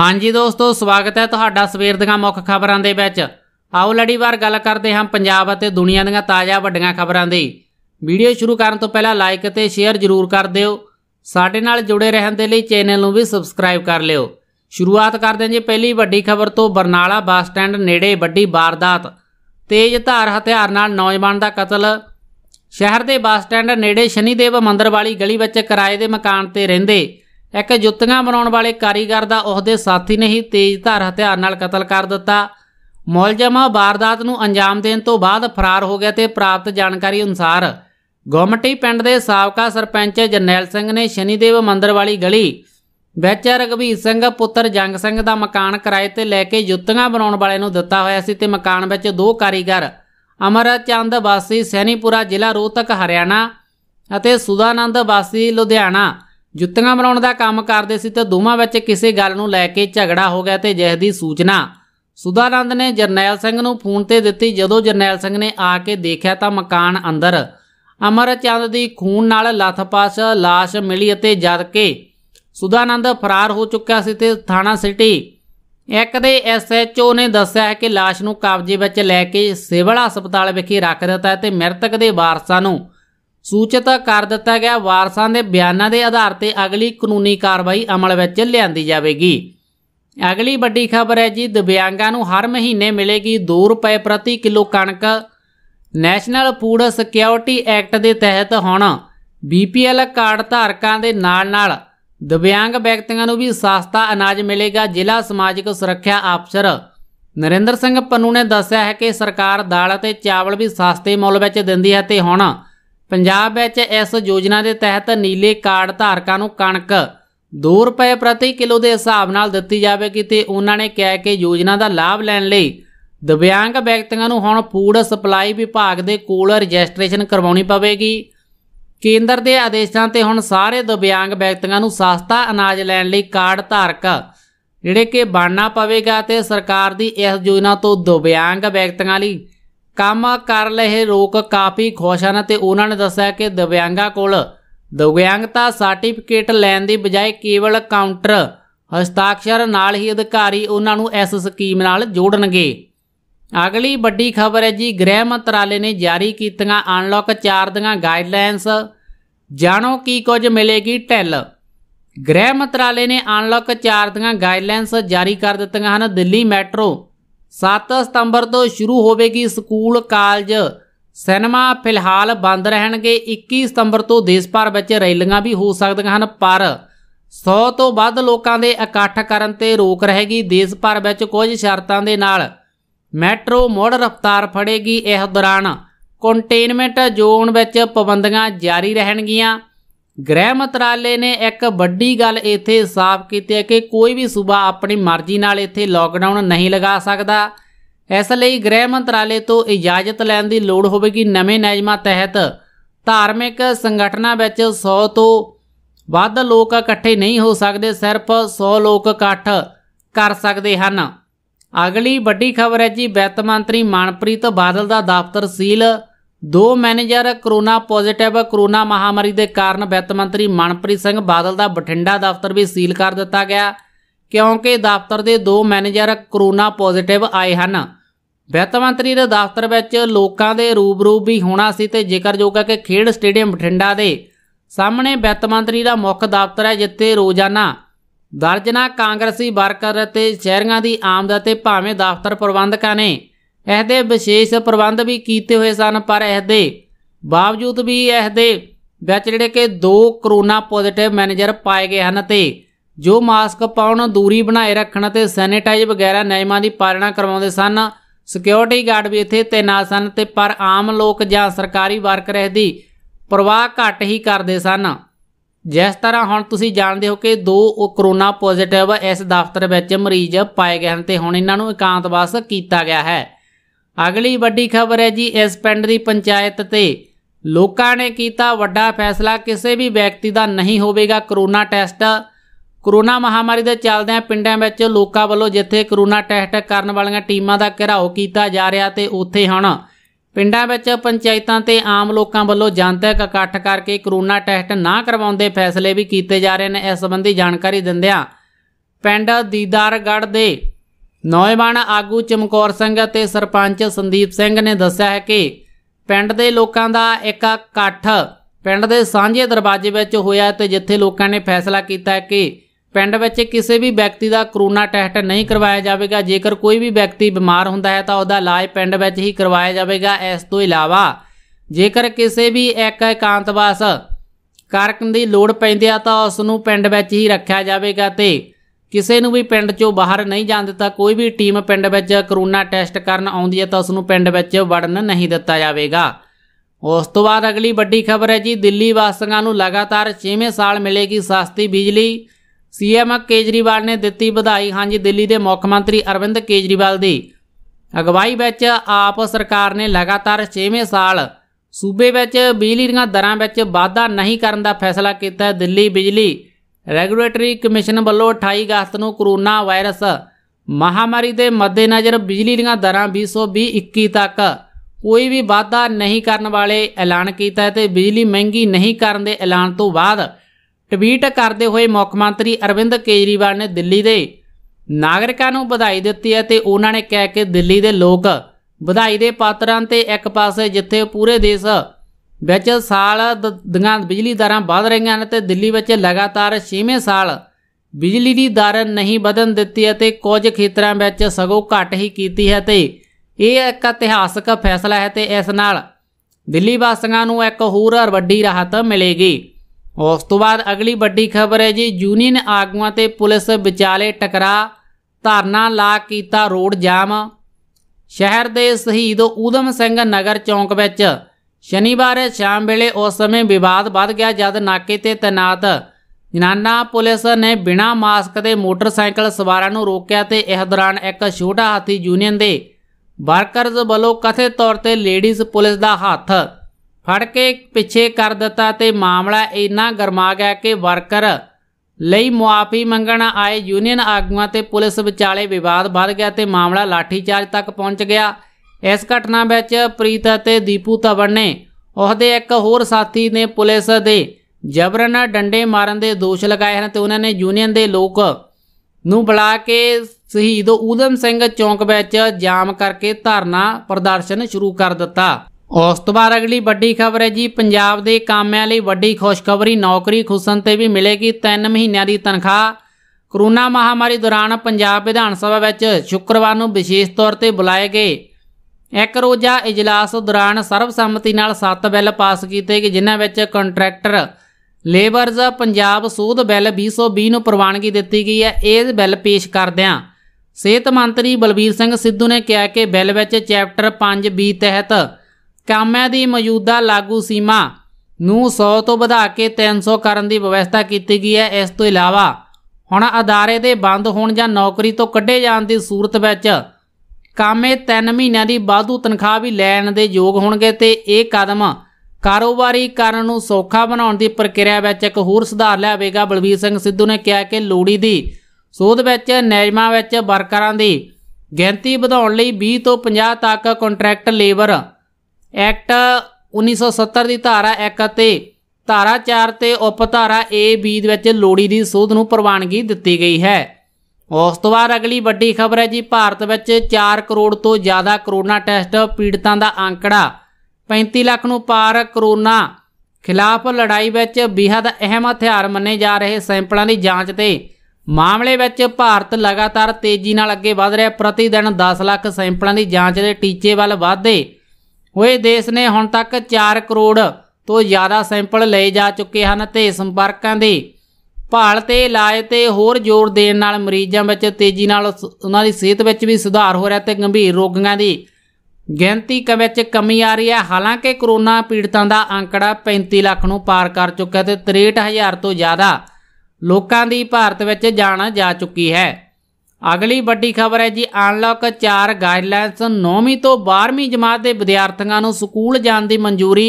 ਹਾਂਜੀ ਦੋਸਤੋ ਸਵਾਗਤ ਹੈ ਤੁਹਾਡਾ ਸਵੇਰ ਦੀਆਂ ਮੁੱਖ ਖਬਰਾਂ ਦੇ ਵਿੱਚ ਆਓ ਲੜੀਵਾਰ ਗੱਲ ਕਰਦੇ ਹਾਂ ਪੰਜਾਬ ਅਤੇ ਦੁਨੀਆ ਦੀਆਂ ਤਾਜ਼ਾ ਵੱਡੀਆਂ ਖਬਰਾਂ ਦੀ ਵੀਡੀਓ ਸ਼ੁਰੂ ਕਰਨ ਤੋਂ ਪਹਿਲਾਂ ਲਾਈਕ ਤੇ ਸ਼ੇਅਰ ਜ਼ਰੂਰ ਕਰ ਦਿਓ ਸਾਡੇ ਨਾਲ ਜੁੜੇ ਰਹਿਣ ਦੇ ਲਈ ਚੈਨਲ ਨੂੰ ਵੀ ਸਬਸਕ੍ਰਾਈਬ ਕਰ ਲਿਓ ਸ਼ੁਰੂਆਤ ਕਰਦੇ ਹਾਂ ਜੀ ਪਹਿਲੀ ਵੱਡੀ ਖਬਰ ਤੋਂ ਬਰਨਾਲਾ ਬੱਸ ਸਟੈਂਡ ਨੇੜੇ ਵੱਡੀ ਵਾਰਦਾਤ ਤੇਜ਼ ਧਾਰ ਹਥਿਆਰ ਨਾਲ ਨੌਜਵਾਨ ਦਾ ਕਤਲ ਸ਼ਹਿਰ ਦੇ ਬੱਸ ਸਟੈਂਡ ਨੇੜੇ ਸ਼ਨੀਦੇਵ ਮੰਦਰ ਵਾਲੀ ਗਲੀ ਵਿੱਚ ਕਿਰਾਏ ਦੇ ਮਕਾਨ ਤੇ ਰਹਿੰਦੇ ਇੱਕ ਜੁੱਤੀਆਂ ਬਣਾਉਣ ਵਾਲੇ ਕਾਰੀਗਰ ਦਾ ਉਹਦੇ ਸਾਥੀ ਨੇ ਹੀ ਤੇਜ਼ਧਾਰ ਹਥਿਆਰ ਨਾਲ ਕਤਲ ਕਰ ਦਿੱਤਾ ਮੌਲਜਮ ਬਾਰਦਾਤ ਨੂੰ ਅੰਜਾਮ ਦੇਣ ਤੋਂ ਬਾਅਦ ਫਰਾਰ ਹੋ ਗਿਆ ਤੇ ਪ੍ਰਾਪਤ ਜਾਣਕਾਰੀ ਅਨੁਸਾਰ ਗੋਮਟੀ ਪਿੰਡ ਦੇ ਸਾਬਕਾ ਸਰਪੰਚ ਜਰਨੈਲ ਸਿੰਘ ਨੇ ਸ਼ਨੀਦੇਵ ਮੰਦਰ ਵਾਲੀ ਗਲੀ ਵਿੱਚ ਰਗਵੀਰ ਸਿੰਘ ਪੁੱਤਰ ਜੰਗ ਸਿੰਘ ਦਾ ਮਕਾਨ ਕਿਰਾਏ ਤੇ ਲੈ ਕੇ ਜੁੱਤੀਆਂ ਬਣਾਉਣ ਵਾਲੇ ਨੂੰ ਦਿੱਤਾ ਹੋਇਆ ਸੀ ਤੇ ਮਕਾਨ ਵਿੱਚ ਦੋ ਕਾਰੀਗਰ ਅਮਰਚੰਦ ਵਾਸੀ ਸੈਣੀਪੁਰਾ ਜ਼ਿਲ੍ਹਾ ਰੋਹਤਕ ਹਰਿਆਣਾ ਅਤੇ ਸੁਦਾਨੰਦ ਵਾਸੀ ਲੁਧਿਆਣਾ ਜੁੱਤੀਆਂ ਬਣਾਉਣ ਦਾ ਕੰਮ ਕਰਦੇ ਸੀ ਤੇ ਦੋਵਾਂ ਵਿੱਚ ਕਿਸੇ ਗੱਲ ਨੂੰ ਲੈ ਕੇ ਝਗੜਾ ਹੋ ਗਿਆ ਤੇ ਜਿਸ ਦੀ ਸੂਚਨਾ ਸੁਦਾਨੰਦ ਨੇ ਜਰਨੈਲ ਸਿੰਘ ਨੂੰ ਫੋਨ ਤੇ ਦਿੱਤੀ ਜਦੋਂ ਜਰਨੈਲ ਸਿੰਘ ਨੇ ਆ ਕੇ ਦੇਖਿਆ ਤਾਂ ਮਕਾਨ ਅੰਦਰ ਅਮਰਚੰਦ ਦੀ ਖੂਨ ਨਾਲ ਲੱਥਪਾਸ ਲਾਸ਼ ਮਿਲੀ ਅਤੇ ਜਦ ਕੇ ਸੁਦਾਨੰਦ ਫਰਾਰ ਹੋ ਚੁੱਕਿਆ ਸੀ ਤੇ ਥਾਣਾ ਸਿਟੀ ਇੱਕ ਦੇ ਐਸਐਚਓ ਨੇ ਦੱਸਿਆ ਹੈ ਕਿ ਲਾਸ਼ ਨੂੰ ਕਬਜ਼ੇ ਵਿੱਚ ਲੈ ਕੇ ਸਿਵਲ ਹਸਪਤਾਲ ਵਿਖੇ ਰੱਖ ਦਿੱਤਾ ਹੈ ਤੇ ਮ੍ਰਿਤਕ ਦੇ ਵਾਰਸਾਂ ਨੂੰ ਸੂਚਿਤ ਕਰ ਦਿੱਤਾ ਗਿਆ ਵਾਰਸਾਂ ਦੇ ਬਿਆਨਾਂ ਦੇ ਆਧਾਰ ਤੇ ਅਗਲੀ ਕਾਨੂੰਨੀ ਕਾਰਵਾਈ ਅਮਲ ਵਿੱਚ ਲਿਆਂਦੀ ਜਾਵੇਗੀ ਅਗਲੀ ਵੱਡੀ ਖਬਰ ਹੈ ਜੀ ਦਿਵਿਆਂਗਾਂ ਨੂੰ ਹਰ ਮਹੀਨੇ ਮਿਲੇਗੀ 2 ਰੁਪਏ ਪ੍ਰਤੀ ਕਿਲੋ ਕਣਕ ਨੈਸ਼ਨਲ ਫੂਡ ਸਿਕਿਉਰਿਟੀ ਐਕਟ ਦੇ ਤਹਿਤ ਹੁਣ ਬੀਪੀਐਲ ਕਾਰਡ ਧਾਰਕਾਂ ਦੇ ਨਾਲ-ਨਾਲ ਦਿਵਿਆਂਗ ਵਿਅਕਤੀਆਂ ਨੂੰ ਵੀ ਸਸਤਾ ਅਨਾਜ ਮਿਲੇਗਾ ਜ਼ਿਲ੍ਹਾ ਸਮਾਜਿਕ ਸੁਰੱਖਿਆ ਅਫਸਰ ਨਰਿੰਦਰ ਸਿੰਘ ਪੰਨੂ ਨੇ ਦੱਸਿਆ ਹੈ ਕਿ ਸਰਕਾਰ ਦਾਲ ਅਤੇ ਚਾਵਲ ਵੀ ਸਸਤੇ ਮੁੱਲ ਵਿੱਚ ਦਿੰਦੀ ਹੈ ਤੇ ਹੁਣ ਪੰਜਾਬ ਵਿੱਚ ਇਸ ਯੋਜਨਾ ਦੇ ਤਹਿਤ ਨੀਲੇ ਕਾਰਡ ਧਾਰਕਾਂ ਨੂੰ ਕਣਕ 2 ਰੁਪਏ ਪ੍ਰਤੀ ਕਿਲੋ ਦੇ ਹਿਸਾਬ ਨਾਲ ਦਿੱਤੀ ਜਾਵੇਗੀ ਤੇ ਉਹਨਾਂ ਨੇ ਕਿਹਾ ਕਿ ਯੋਜਨਾ ਦਾ ਲਾਭ ਲੈਣ ਲਈ ਦਿਵਿਆਂਗ ਵਿਅਕਤੀਆਂ ਨੂੰ ਹੁਣ ਫੂਡ ਸਪਲਾਈ ਵਿਭਾਗ ਦੇ ਕੋਲ ਰਜਿਸਟ੍ਰੇਸ਼ਨ ਕਰਵਾਉਣੀ ਪਵੇਗੀ ਕੇਂਦਰ ਦੇ ਆਦੇਸ਼ਾਂ ਤੇ ਹੁਣ ਸਾਰੇ ਦਿਵਿਆਂਗ ਵਿਅਕਤੀਆਂ ਨੂੰ ਸਸਤਾ ਅਨਾਜ ਲੈਣ ਲਈ ਕਾਰਡ ਧਾਰਕ ਜਿਹੜੇ ਕਿ ਬਣਨਾ ਪਵੇਗਾ ਤੇ ਸਰਕਾਰ ਦੀ ਇਸ ਯੋਜਨਾ ਤੋਂ ਦਿਵਿਆਂਗ ਵਿਅਕਤੀਆਂ ਲਈ ਕੰਮ ਕਰ ਲਏ ਲੋਕ ਕਾਫੀ ਖੁਸ਼ ਹਨ ਤੇ ਉਹਨਾਂ ਨੇ ਦੱਸਿਆ ਕਿ ਦਿਵਿਆਂਗਾ ਕੋਲ ਦਿਵਿਆਂਗਤਾ ਸਰਟੀਫਿਕੇਟ ਲੈਣ ਦੀ ਬਜਾਏ ਕੇਵਲ ਕਾਊਂਟਰ ਹਸਤਾਖਰ ਨਾਲ ਹੀ ਅਧਿਕਾਰੀ ਉਹਨਾਂ ਨੂੰ ਇਸ ਸਕੀਮ ਨਾਲ ਜੋੜਨਗੇ ਅਗਲੀ ਵੱਡੀ ਖਬਰ ਹੈ ਜੀ ਗ੍ਰਹਿ ਮੰਤਰਾਲੇ ਨੇ ਜਾਰੀ ਕੀਤੀਆਂ ਅਨਲੌਕ 4 ਦੀਆਂ ਗਾਈਡਲਾਈਨਸ ਜਾਣੋ ਕੀ ਕੁਝ ਮਿਲੇਗੀ ਟੈਲ ਗ੍ਰਹਿ ਮੰਤਰਾਲੇ ਨੇ ਅਨਲੌਕ 4 ਦੀਆਂ ਗਾਈਡਲਾਈਨਸ ਜਾਰੀ ਕਰ ਦਿੱਤੀਆਂ ਹਨ ਦਿੱਲੀ ਮੈਟਰੋ 7 ਸਤੰਬਰ ਤੋਂ ਸ਼ੁਰੂ ਹੋਵੇਗੀ ਸਕੂਲ ਕਾਲਜ ਸਿਨੇਮਾ ਫਿਲਹਾਲ ਬੰਦ ਰਹਿਣਗੇ 21 ਸਤੰਬਰ ਤੋਂ ਦੇਸ਼ ਭਰ ਵਿੱਚ ਰੈਲੀਆਂ ਵੀ ਹੋ ਸਕਦੀਆਂ ਹਨ ਪਰ 100 ਤੋਂ ਵੱਧ ਲੋਕਾਂ ਦੇ ਇਕੱਠ ਕਰਨ ਤੇ ਰੋਕ ਰਹੇਗੀ ਦੇਸ਼ ਭਰ ਵਿੱਚ ਕੁਝ ਸ਼ਰਤਾਂ ਦੇ ਨਾਲ ਮੈਟਰੋ ਮੋੜ ਰਫ਼ਤਾਰ ਫੜੇਗੀ ਇਸ ਦੌਰਾਨ ਕੰਟੇਨਮੈਂਟ ਜ਼ੋਨ ਵਿੱਚ ਪਾਬੰਦੀਆਂ ਜਾਰੀ ਰਹਿਣਗੀਆਂ ਗ੍ਰਹਿ ਮੰਤਰਾਲੇ ਨੇ ਇੱਕ ਵੱਡੀ ਗੱਲ ਇੱਥੇ ਸਾਫ਼ ਕੀਤੀ ਹੈ ਕਿ ਕੋਈ ਵੀ ਸੂਬਾ ਆਪਣੀ ਮਰਜ਼ੀ ਨਾਲ ਇੱਥੇ ਲਾਕਡਾਊਨ ਨਹੀਂ ਲਗਾ ਸਕਦਾ ਇਸ ਲਈ ਗ੍ਰਹਿ ਮੰਤਰਾਲੇ ਤੋਂ ਇਜਾਜ਼ਤ ਲੈਣ ਦੀ ਲੋੜ ਹੋਵੇਗੀ ਨਵੇਂ ਨਿਯਮਾਂ ਤਹਿਤ ਧਾਰਮਿਕ ਸੰਗਠਨਾਂ ਵਿੱਚ 100 ਤੋਂ ਵੱਧ ਲੋਕ ਇਕੱਠੇ ਨਹੀਂ ਹੋ ਸਕਦੇ ਸਿਰਫ 100 ਲੋਕ ਇਕੱਠ ਕਰ ਸਕਦੇ ਹਨ ਅਗਲੀ ਵੱਡੀ ਖਬਰ ਹੈ ਜੀ ਵਿੱਤ ਮੰਤਰੀ ਮਨਪ੍ਰੀਤ ਬਾਦਲ ਦਾ ਦਫ਼ਤਰ ਸੀਲ ਦੋ ਮੈਨੇਜਰ ਕਰੋਨਾ ਪੋਜ਼ਿਟਿਵ ਕਰੋਨਾ ਮਹਾਮਾਰੀ ਦੇ ਕਾਰਨ ਵਿੱਤ ਮੰਤਰੀ ਮਨਪ੍ਰੀਤ ਸਿੰਘ ਬਾਦਲ ਦਾ ਬਠਿੰਡਾ ਦਫ਼ਤਰ ਵੀ ਸੀਲ ਕਰ ਦਿੱਤਾ ਗਿਆ ਕਿਉਂਕਿ ਦਫ਼ਤਰ ਦੇ ਦੋ ਮੈਨੇਜਰ ਕਰੋਨਾ ਪੋਜ਼ਿਟਿਵ ਆਏ ਹਨ ਵਿੱਤ ਮੰਤਰੀ ਦੇ ਦਫ਼ਤਰ ਵਿੱਚ ਲੋਕਾਂ ਦੇ ਰੂਬਰੂ ਵੀ ਹੋਣਾ ਸੀ ਤੇ ਜ਼ਿਕਰ ਜੋਗਾ ਕਿ ਖੇਡ ਸਟੇਡੀਅਮ ਬਠਿੰਡਾ ਦੇ ਸਾਹਮਣੇ ਵਿੱਤ ਮੰਤਰੀ ਦਾ ਮੁੱਖ ਦਫ਼ਤਰ ਹੈ ਜਿੱਥੇ ਰੋਜ਼ਾਨਾ ਦਰਜਨਾ ਕਾਂਗਰਸੀ ਵਰਕਰ ਅਤੇ ਸ਼ਹਿਰੀਆਂ ਦੀ ਆਮਦ ਅਤੇ ਭਾਵੇਂ ਦਫ਼ਤਰ ਪ੍ਰਬੰਧਕਾਂ ਨੇ ਇਹਦੇ ਵਿਸ਼ੇਸ਼ ਪ੍ਰਬੰਧ ਵੀ ਕੀਤੇ ਹੋਏ ਸਨ ਪਰ ਇਹਦੇ ਬਾਵਜੂਦ ਵੀ ਇਹਦੇ ਵਿੱਚ ਜਿਹੜੇ ਕਿ ਦੋ ਕਰੋਨਾ ਪੋਜ਼ਿਟਿਵ ਮੈਨੇਜਰ ਪਾਏ ਗਏ ਹਨ ਤੇ ਜੋ ਮਾਸਕ ਪਾਉਣ ਦੂਰੀ ਬਣਾਏ ਰੱਖਣ ਤੇ ਸੈਨੀਟਾਈਜ਼ ਵਗੈਰਾ ਨਿਯਮਾਂ ਦੀ ਪਾਲਣਾ ਕਰਵਾਉਂਦੇ ਸਨ ਸਿਕਿਉਰਿਟੀ ਗਾਰਡ ਵੀ ਇੱਥੇ ਤੈਨਾਤ ਸਨ ਤੇ ਪਰ ਆਮ ਲੋਕ ਜਾਂ ਸਰਕਾਰੀ ਵਰਕਰ ਇਸ ਦੀ ਪ੍ਰਵਾਹ ਘੱਟ ਹੀ ਕਰਦੇ ਸਨ ਜਿਸ ਤਰ੍ਹਾਂ ਹੁਣ ਤੁਸੀਂ ਜਾਣਦੇ ਹੋ ਕਿ ਦੋ ਉਹ ਕਰੋਨਾ ਪੋਜ਼ਿਟਿਵ ਇਸ ਦਫ਼ਤਰ ਵਿੱਚ ਮਰੀਜ਼ ਪਾਏ ਗਏ ਹਨ ਤੇ ਹੁਣ ਇਹਨਾਂ ਨੂੰ ਇਕਾਂਤਵਾਸ ਕੀਤਾ ਗਿਆ ਹੈ ਅਗਲੀ ਵੱਡੀ ਖਬਰ ਹੈ ਜੀ ਇਸ ਪਿੰਡ ਦੀ ਪੰਚਾਇਤ ਤੇ ਲੋਕਾਂ ਨੇ ਕੀਤਾ ਵੱਡਾ ਫੈਸਲਾ ਕਿਸੇ ਵੀ ਵਿਅਕਤੀ ਦਾ ਨਹੀਂ ਹੋਵੇਗਾ ਕਰੋਨਾ ਟੈਸਟ ਕਰੋਨਾ ਮਹਾਮਾਰੀ ਦੇ ਚੱਲਦਿਆਂ ਪਿੰਡਾਂ ਵਿੱਚ ਲੋਕਾਂ ਵੱਲੋਂ ਜਿੱਥੇ ਕਰੋਨਾ ਟੈਸਟ ਕਰਨ ਵਾਲੀਆਂ ਟੀਮਾਂ ਦਾ ਘਿਰਾਓ ਕੀਤਾ ਜਾ ਰਿਹਾ ਤੇ ਉੱਥੇ ਹੁਣ ਪਿੰਡਾਂ ਵਿੱਚ ਪੰਚਾਇਤਾਂ ਤੇ ਆਮ ਲੋਕਾਂ ਵੱਲੋਂ ਜਨਤਕ ਇਕੱਠ ਕਰਕੇ ਕਰੋਨਾ ਟੈਸਟ ਨਾ ਕਰਵਾਉਂਦੇ ਫੈਸਲੇ ਵੀ ਕੀਤੇ ਜਾ ਰਹੇ ਨੇ ਇਸ ਸੰਬੰਧੀ ਜਾਣਕਾਰੀ ਦਿੰਦਿਆਂ ਪਿੰਡ ਦੀਦਾਰਗੜ੍ਹ ਦੇ ਨੌਜਵਾਨ ਆਗੂ ਚਮਕੌਰ ਸਿੰਘ ਅਤੇ ਸਰਪੰਚ ਸੰਦੀਪ ਸਿੰਘ ਨੇ ਦੱਸਿਆ ਹੈ ਕਿ ਪਿੰਡ ਦੇ ਲੋਕਾਂ ਦਾ ਇੱਕ ਇਕੱਠ ਪਿੰਡ ਦੇ ਸਾਂਝੇ ਦਰਵਾਜ਼ੇ ਵਿੱਚ ਹੋਇਆ ਤੇ ਜਿੱਥੇ ਲੋਕਾਂ ਨੇ ਫੈਸਲਾ ਕੀਤਾ ਹੈ ਕਿ ਪਿੰਡ ਵਿੱਚ ਕਿਸੇ ਵੀ ਵਿਅਕਤੀ ਦਾ ਕਰੋਨਾ ਟੈਸਟ ਨਹੀਂ ਕਰਵਾਇਆ ਜਾਵੇਗਾ ਜੇਕਰ ਕੋਈ ਵੀ ਵਿਅਕਤੀ ਬਿਮਾਰ ਹੁੰਦਾ ਹੈ ਤਾਂ ਉਹਦਾ ਇਲਾਜ ਪਿੰਡ ਵਿੱਚ ਹੀ ਕਰਵਾਇਆ ਜਾਵੇਗਾ ਇਸ ਤੋਂ ਇਲਾਵਾ ਜੇਕਰ ਕਿਸੇ ਵੀ ਇੱਕ ਇਕਾਂਤਵਾਸ ਕਾਰਕੰਦੀ ਦੀ ਲੋੜ ਪੈਂਦੀ ਆ ਤਾਂ ਉਸ ਨੂੰ ਪਿੰਡ ਵਿੱਚ ਹੀ ਰੱਖਿਆ ਜਾਵੇਗਾ ਤੇ ਕਿਸੇ ਨੂੰ ਵੀ ਪਿੰਡ ਚੋਂ ਬਾਹਰ ਨਹੀਂ ਜਾਣ ਦਿੱਤਾ ਕੋਈ ਵੀ ਟੀਮ ਪਿੰਡ ਵਿੱਚ ਕਰੋਨਾ ਟੈਸਟ ਕਰਨ ਆਉਂਦੀ ਹੈ ਤਾਂ ਉਸ ਨੂੰ ਪਿੰਡ ਵਿੱਚ ਵੜਨ ਨਹੀਂ ਦਿੱਤਾ ਜਾਵੇਗਾ ਉਸ ਤੋਂ ਬਾਅਦ ਅਗਲੀ ਵੱਡੀ ਖਬਰ ਹੈ ਜੀ ਦਿੱਲੀ ਵਾਸੀਆਂ ਨੂੰ ਲਗਾਤਾਰ 6ਵੇਂ ਸਾਲ ਮਿਲੇਗੀ ਸਸਤੀ ਬਿਜਲੀ ਸੀਐਮ ਕੇਜਰੀਵਾਲ ਨੇ ਦਿੱਤੀ ਵਧਾਈ ਹਾਂਜੀ ਦਿੱਲੀ ਦੇ ਮੁੱਖ ਮੰਤਰੀ ਅਰਵਿੰਦ ਕੇਜਰੀਵਾਲ ਦੀ ਅਗਵਾਈ ਵਿੱਚ ਆਪ ਸਰਕਾਰ ਨੇ ਲਗਾਤਾਰ 6ਵੇਂ ਸਾਲ ਸੂਬੇ ਵਿੱਚ ਬਿਜਲੀ ਦੀਆਂ ਦਰਾਂ ਵਿੱਚ ਵਾਧਾ ਨਹੀਂ ਕਰਨ ਦਾ ਫੈਸਲਾ ਕੀਤਾ ਹੈ ਦਿੱਲੀ ਬਿਜਲੀ ਰੈਗੂਲੇਟਰੀ ਕਮਿਸ਼ਨ ਵੱਲੋਂ 28 ਅਗਸਤ ਨੂੰ ਕਰੋਨਾ ਵਾਇਰਸ ਮਹਾਮਾਰੀ ਦੇ ਮੱਦੇਨਜ਼ਰ ਬਿਜਲੀ ਦੀਆਂ ਦਰਾਂ 2021 ਤੱਕ ਕੋਈ ਵੀ ਵਾਧਾ ਨਹੀਂ ਕਰਨ ਵਾਲੇ ਐਲਾਨ ਕੀਤਾ ਹੈ ਤੇ ਬਿਜਲੀ ਮਹਿੰਗੀ ਨਹੀਂ ਕਰਨ ਦੇ ਐਲਾਨ ਤੋਂ ਬਾਅਦ ਟਵੀਟ ਕਰਦੇ ਹੋਏ ਮੁੱਖ ਮੰਤਰੀ ਅਰਵਿੰਦ ਕੇਜਰੀਵਾਲ ਨੇ ਦਿੱਲੀ ਦੇ ਨਾਗਰਿਕਾਂ ਨੂੰ ਵਧਾਈ ਦਿੱਤੀ ਹੈ ਤੇ ਉਹਨਾਂ ਨੇ ਕਹਿ ਕੇ ਦਿੱਲੀ ਦੇ ਲੋਕ ਵਧਾਈ ਦੇ ਪਾਤਰਾਂ ਤੇ ਇੱਕ ਪਾਸੇ ਜਿੱਥੇ ਪੂਰੇ ਦੇਸ਼ ਵਿੱਚ ਸਾਲ ਦੀਆਂ ਬਿਜਲੀ ਦਰਾਂ ਵਧ ਰਹੀਆਂ ਨੇ ਤੇ ਦਿੱਲੀ ਵਿੱਚ ਲਗਾਤਾਰ 6ਵੇਂ ਸਾਲ ਬਿਜਲੀ ਦੀ ਦਰ ਨਹੀਂ ਵਧਣ ਦਿੱਤੀ ਅਤੇ ਕੁਝ ਖੇਤਰਾਂ ਵਿੱਚ ਸਗੋਂ ਘਟ ਹੀ ਕੀਤੀ ਹੈ ਤੇ ਇਹ ਇੱਕ ਇਤਿਹਾਸਕ ਫੈਸਲਾ ਹੈ ਤੇ ਇਸ ਨਾਲ ਦਿੱਲੀ ਵਾਸੀਆਂ ਨੂੰ ਇੱਕ ਹੋਰ ਵੱਡੀ ਰਾਹਤ ਮਿਲੇਗੀ ਉਸ ਤੋਂ ਬਾਅਦ ਅਗਲੀ ਵੱਡੀ ਖਬਰ ਹੈ ਜੀ ਯੂਨੀਅਨ ਆਗੂਆਂ ਤੇ ਪੁਲਿਸ ਵਿਚਾਲੇ ਟਕਰਾ ਧਰਨਾ ਲਾ ਕੀਤਾ ਰੋਡ ਜਾਮ ਸ਼ਹਿਰ ਦੇ ਸ਼ਹੀਦ ਉਦਮ ਸਿੰਘ ਨਗਰ ਚੌਂਕ ਵਿੱਚ ਸ਼ਨੀਵਾਰ ਸ਼ਾਮ ਵੇਲੇ ਉਸ ਸਮੇਂ ਵਿਵਾਦ ਵੱਧ ਗਿਆ ਜਦ ਨਾਕੇ ਤੇ ਤਨਾਤ ਜਨਾਨਾ ਪੁਲਿਸ ਨੇ ਬਿਨਾ ਮਾਸਕ ਦੇ ਮੋਟਰਸਾਈਕਲ ਸਵਾਰਾਂ ਨੂੰ ਰੋਕਿਆ ਤੇ ਇਸ ਦੌਰਾਨ ਇੱਕ ਛੋਟਾ ਹਾਥੀ ਯੂਨੀਅਨ ਦੇ ਵਰਕਰਜ਼ ਵੱਲੋਂ ਕਥੇ ਤੌਰ ਤੇ ਲੇਡੀਜ਼ ਪੁਲਿਸ ਦਾ ਹੱਥ ਫੜ ਕੇ ਪਿੱਛੇ ਕਰ ਦਿੱਤਾ ਤੇ ਮਾਮਲਾ ਇੰਨਾ ਗਰਮਾ ਗਿਆ ਕਿ ਵਰਕਰ ਲਈ ਮੁਆਫੀ ਮੰਗਣ ਆਏ ਯੂਨੀਅਨ ਆਗੂਆਂ ਤੇ ਪੁਲਿਸ ਵਿਚਾਲੇ ਵਿਵਾਦ ਵੱਧ ਗਿਆ ਤੇ ਮਾਮਲਾ ਲਾਠੀਚਾਰਜ ਤੱਕ ਪਹੁੰਚ ਗਿਆ ਇਸ ਘਟਨਾ ਵਿੱਚ ਪ੍ਰੀਤ ਅਤੇ ਦੀਪੂ ਤਵਣ ਨੇ ਉਹਦੇ ਇੱਕ ਹੋਰ ਸਾਥੀ ਨੇ ਪੁਲਿਸ ਦੇ ਜਬਰਨ ਡੰਡੇ ਮਾਰਨ ਦੇ ਦੋਸ਼ ਲਗਾਏ ਹਨ ਤੇ ਉਹਨਾਂ ਨੇ ਯੂਨੀਅਨ ਦੇ ਲੋਕ ਨੂੰ ਬੁਲਾ ਕੇ ਸ਼ਹੀਦ ਉਦਮ ਸਿੰਘ ਚੌਂਕ ਵਿੱਚ ਜਾਮ ਕਰਕੇ ਧਰਨਾ ਪ੍ਰਦਰਸ਼ਨ ਸ਼ੁਰੂ ਕਰ ਦਿੱਤਾ ਉਸ ਤੋਂ ਬਾਅਦ ਅਗਲੀ ਵੱਡੀ ਖਬਰ ਹੈ ਜੀ ਪੰਜਾਬ ਦੇ ਕਾਮਿਆਂ ਲਈ ਵੱਡੀ ਖੁਸ਼ਖਬਰੀ ਨੌਕਰੀ ਖੁਸਨ ਤੇ ਵੀ ਮਿਲੇਗੀ 3 ਮਹੀਨਿਆਂ ਦੀ ਤਨਖਾਹ ਕਰੋਨਾ ਮਹਾਮਾਰੀ ਦੌਰਾਨ ਪੰਜਾਬ ਵਿਧਾਨ ਸਭਾ ਵਿੱਚ ਸ਼ੁੱਕਰਵਾਰ ਨੂੰ ਵਿਸ਼ੇਸ਼ ਤੌਰ ਤੇ ਬੁਲਾਏ ਗਏ ਇੱਕ ਰੋਜ਼ਾ اجلاس ਦੌਰਾਨ ਸਰਬਸੰਮਤੀ ਨਾਲ 7 ਬਿੱਲ ਪਾਸ ਕੀਤੇ ਗਏ ਜਿਨ੍ਹਾਂ ਵਿੱਚ ਕੰਟਰੈਕਟਰ ਲੇਬਰਜ਼ ਪੰਜਾਬ ਸੂਧ ਬਿੱਲ 220 ਨੂੰ ਪ੍ਰਵਾਨਗੀ ਦਿੱਤੀ ਗਈ ਹੈ ਇਹ ਬਿੱਲ ਪੇਸ਼ ਕਰਦਿਆਂ ਸਿਹਤ ਮੰਤਰੀ ਬਲਬੀਰ ਸਿੰਘ ਸਿੱਧੂ ਨੇ ਕਿਹਾ ਕਿ ਬਿੱਲ ਵਿੱਚ ਚੈਪਟਰ 5B ਤਹਿਤ ਕਾਮਿਆਂ ਦੀ ਮੌਜੂਦਾ ਲਾਗੂ ਸੀਮਾ ਨੂੰ 100 ਤੋਂ ਵਧਾ ਕੇ 300 ਕਰਨ ਦੀ ਵਿਵਸਥਾ ਕੀਤੀ ਗਈ ਹੈ ਇਸ ਤੋਂ ਇਲਾਵਾ ਹੁਣ ਅਦਾਰੇ ਦੇ ਬੰਦ ਹੋਣ ਜਾਂ ਨੌਕਰੀ ਤੋਂ ਕੱਢੇ ਜਾਣ ਦੀ ਸੂਰਤ ਵਿੱਚ ਕਾਮੇ 3 ਮਹੀਨਿਆਂ ਦੀ ਵਾਧੂ ਤਨਖਾਹ ਵੀ ਲੈਣ ਦੇ ਯੋਗ ਹੋਣਗੇ ਤੇ ਇਹ ਕਦਮ ਕਾਰੋਬਾਰੀ ਕਰਨ ਨੂੰ ਸੌਖਾ ਬਣਾਉਣ ਦੀ ਪ੍ਰਕਿਰਿਆ ਵਿੱਚ ਇੱਕ ਹੋਰ ਸੁਧਾਰ ਲਿਆਵੇਗਾ ਬਲਵੀਰ ਸਿੰਘ ਸਿੱਧੂ ਨੇ ਕਿਹਾ ਕਿ ਲੋੜੀ ਦੀ ਸੋਧ ਵਿੱਚ ਨਿਯਮਾਂ ਵਿੱਚ ਵਰਕਰਾਂ ਦੀ ਗਿਣਤੀ ਵਧਾਉਣ ਲਈ 20 ਤੋਂ 50 ਤੱਕ ਕੰਟਰੈਕਟ ਲੇਬਰ ਐਕਟ 1970 ਦੀ ਧਾਰਾ 1 ਅਤੇ ਧਾਰਾ 4 ਤੇ ਉਪਧਾਰਾ A B ਦੇ ਵਿੱਚ ਲੋੜੀ ਦੀ ਸੋਧ ਨੂੰ ਪ੍ਰਵਾਨਗੀ ਦਿੱਤੀ ਗਈ ਹੈ ਉਸ ਤੋਂ ਬਾਅਦ ਅਗਲੀ ਵੱਡੀ ਖਬਰ ਹੈ ਜੀ ਭਾਰਤ ਵਿੱਚ 4 ਕਰੋੜ ਤੋਂ ਜ਼ਿਆਦਾ ਕਰੋਨਾ ਟੈਸਟ ਪੀੜਤਾਂ ਦਾ ਅੰਕੜਾ 35 ਲੱਖ ਨੂੰ ਪਾਰ ਕਰੋਨਾ ਖਿਲਾਫ ਲੜਾਈ ਵਿੱਚ ਬੇਹੱਦ ਅਹਿਮ ਹਥਿਆਰ ਮੰਨੇ ਜਾ ਰਹੇ ਸੈਂਪਲਾਂ ਦੀ ਜਾਂਚ ਤੇ ਮਾਮਲੇ ਵਿੱਚ ਭਾਰਤ ਲਗਾਤਾਰ ਤੇਜ਼ੀ ਨਾਲ ਅੱਗੇ ਵਧ ਰਿਹਾ ਪ੍ਰਤੀ ਦਿਨ 10 ਲੱਖ ਸੈਂਪਲਾਂ ਦੀ ਜਾਂਚ ਦੇ ਟੀਚੇ ਵੱਲ ਵਧਦੇ ਹੋਏ ਦੇਸ਼ ਨੇ ਹੁਣ ਤੱਕ 4 ਕਰੋੜ ਤੋਂ ਜ਼ਿਆਦਾ ਸੈਂਪਲ ਲਏ ਜਾ ਚੁੱਕੇ ਹਨ ਤੇ ਸੰਪਰਕਾਂ ਦੇ ਭਾਲ ਤੇ ਇਲਾਜ ਤੇ ਹੋਰ ਜ਼ੋਰ ਦੇਣ ਨਾਲ ਮਰੀਜ਼ਾਂ ਵਿੱਚ ਤੇਜ਼ੀ ਨਾਲ ਉਹਨਾਂ ਦੀ ਸਿਹਤ ਵਿੱਚ ਵੀ ਸੁਧਾਰ ਹੋ ਰਿਹਾ ਤੇ ਗੰਭੀਰ ਰੋਗੀਆਂ ਦੀ ਗਿਣਤੀ ਵਿੱਚ ਕਮੀ ਆ ਰਹੀ ਹੈ ਹਾਲਾਂਕਿ ਕਰੋਨਾ ਪੀੜਤਾਂ ਦਾ ਅੰਕੜਾ 35 ਲੱਖ ਨੂੰ ਪਾਰ ਕਰ ਚੁੱਕਾ ਤੇ 63000 ਤੋਂ ਜ਼ਿਆਦਾ ਲੋਕਾਂ ਦੀ ਭਾਰਤ ਵਿੱਚ ਜਾਣਾ ਜਾ ਚੁੱਕੀ ਹੈ ਅਗਲੀ ਵੱਡੀ ਖਬਰ ਹੈ ਜੀ ਅਨਲੌਕ 4 ਗਾਈਡਲਾਈਨਸ 9ਵੀਂ ਤੋਂ 12ਵੀਂ ਜਮਾਤ ਦੇ ਵਿਦਿਆਰਥੀਆਂ ਨੂੰ ਸਕੂਲ ਜਾਣ ਦੀ ਮਨਜ਼ੂਰੀ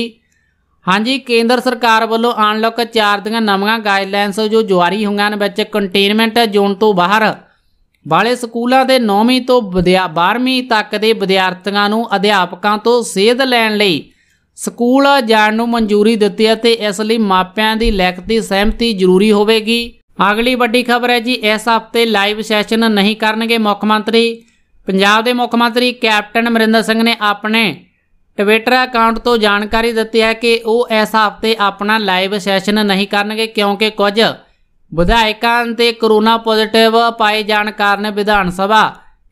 ਹਾਂਜੀ ਕੇਂਦਰ ਸਰਕਾਰ ਵੱਲੋਂ ਅਨਲੌਕ 4 ਦੀਆਂ ਨਵੀਆਂ ਗਾਈਡਲਾਈਨਸ ਜੋ ਜਾਰੀ ਹੋਈਆਂ ਹਨ ਵਿੱਚ ਕੰਟੇਨਮੈਂਟ ਜ਼ੋਨ ਤੋਂ ਬਾਹਰ ਵਾਲੇ ਸਕੂਲਾਂ ਦੇ 9ਵੀਂ ਤੋਂ 12ਵੀਂ ਤੱਕ ਦੇ ਵਿਦਿਆਰਥੀਆਂ ਨੂੰ ਅਧਿਆਪਕਾਂ ਤੋਂ ਸੇਧ ਲੈਣ ਲਈ ਸਕੂਲ ਜਾਣ ਨੂੰ ਮਨਜ਼ੂਰੀ ਦਿੱਤੀ ਹੈ ਤੇ ਇਸ ਲਈ ਮਾਪਿਆਂ ਦੀ ਲਿਖਤੀ ਸਹਿਮਤੀ ਜ਼ਰੂਰੀ ਹੋਵੇਗੀ ਅਗਲੀ ਵੱਡੀ ਖਬਰ ਹੈ ਜੀ ਇਸ ਹਫਤੇ ਲਾਈਵ ਸੈਸ਼ਨ ਨਹੀਂ ਕਰਨਗੇ ਮੁੱਖ ਮੰਤਰੀ ਪੰਜਾਬ ਦੇ ਮੁੱਖ ਮੰਤਰੀ ਕੈਪਟਨ ਅਮਰਿੰਦਰ ਸਿੰਘ ਨੇ ਆਪਣੇ ਟਵਿੱਟਰ ਅਕਾਊਂਟ ਤੋਂ ਜਾਣਕਾਰੀ ਦਿੱਤੀ ਹੈ ਕਿ ਉਹ ਇਸ ਹਫ਼ਤੇ ਆਪਣਾ ਲਾਈਵ ਸੈਸ਼ਨ ਨਹੀਂ ਕਰਨਗੇ ਕਿਉਂਕਿ ਕੁਝ ਵਿਧਾਇਕਾਂ ਤੇ ਕਰੋਨਾ ਪੋਜ਼ਿਟਿਵ ਪਾਏ ਜਾਣ ਕਾਰਨ ਵਿਧਾਨ ਸਭਾ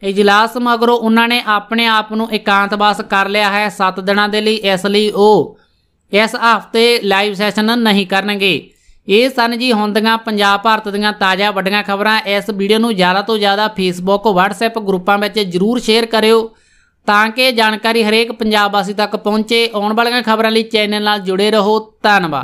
ਇਜਲਾਸ ਮਗਰੋਂ ਉਹਨਾਂ ਨੇ ਆਪਣੇ ਆਪ ਨੂੰ ਇਕਾਂਤਵਾਸ ਕਰ ਲਿਆ ਹੈ 7 ਦਿਨਾਂ ਦੇ ਲਈ ਇਸ ਲਈ ਉਹ ਇਸ ਹਫ਼ਤੇ ਲਾਈਵ ਸੈਸ਼ਨ ਨਹੀਂ ਕਰਨਗੇ ਇਹ ਸਨ ਜੀ ਹੁੰਦੀਆਂ ਪੰਜਾਬ ਭਾਰਤ ਦੀਆਂ ਤਾਜ਼ਾ ਵੱਡੀਆਂ ਖਬਰਾਂ ਇਸ ਵੀਡੀਓ ਨੂੰ ਜ਼ਿਆਦਾ ਤੋਂ ਜ਼ਿਆਦਾ ਫੇਸਬੁੱਕ WhatsApp ਗਰੁੱਪਾਂ ਵਿੱਚ ਜਰੂਰ ਸ਼ੇਅਰ ਕਰਿਓ ਤਾਂ ਕਿ ਜਾਣਕਾਰੀ ਹਰੇਕ ਪੰਜਾਬ ਵਾਸੀ ਤੱਕ ਪਹੁੰਚੇ ਆਉਣ ਵਾਲੀਆਂ ਖਬਰਾਂ ਲਈ ਚੈਨਲ ਨਾਲ ਜੁੜੇ ਰਹੋ ਧੰਨਵਾਦ